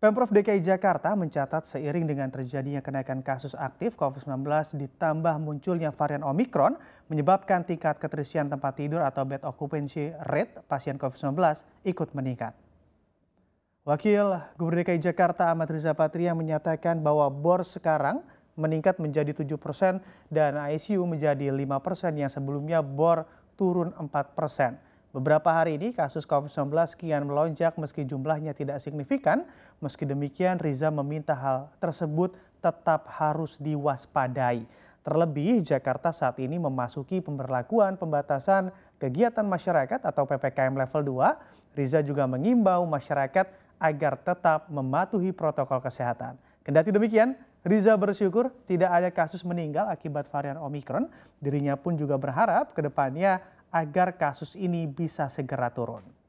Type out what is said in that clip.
Pemprov DKI Jakarta mencatat seiring dengan terjadinya kenaikan kasus aktif COVID-19 ditambah munculnya varian Omikron menyebabkan tingkat keterisian tempat tidur atau bed occupancy rate pasien COVID-19 ikut meningkat. Wakil Gubernur DKI Jakarta Ahmad Riza Patria menyatakan bahwa BOR sekarang meningkat menjadi 7 persen dan ICU menjadi 5 persen yang sebelumnya BOR turun 4 persen. Beberapa hari ini kasus COVID-19 kian melonjak meski jumlahnya tidak signifikan. Meski demikian Riza meminta hal tersebut tetap harus diwaspadai. Terlebih Jakarta saat ini memasuki pemberlakuan pembatasan kegiatan masyarakat atau PPKM level 2. Riza juga mengimbau masyarakat agar tetap mematuhi protokol kesehatan. Kendati demikian, Riza bersyukur tidak ada kasus meninggal akibat varian Omikron. Dirinya pun juga berharap ke depannya agar kasus ini bisa segera turun.